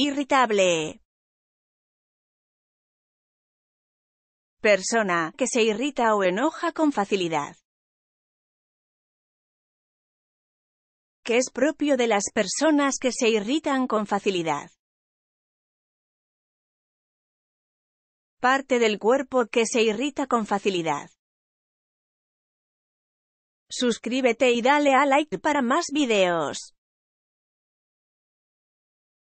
Irritable. Persona que se irrita o enoja con facilidad. Que es propio de las personas que se irritan con facilidad. Parte del cuerpo que se irrita con facilidad. Suscríbete y dale a like para más videos.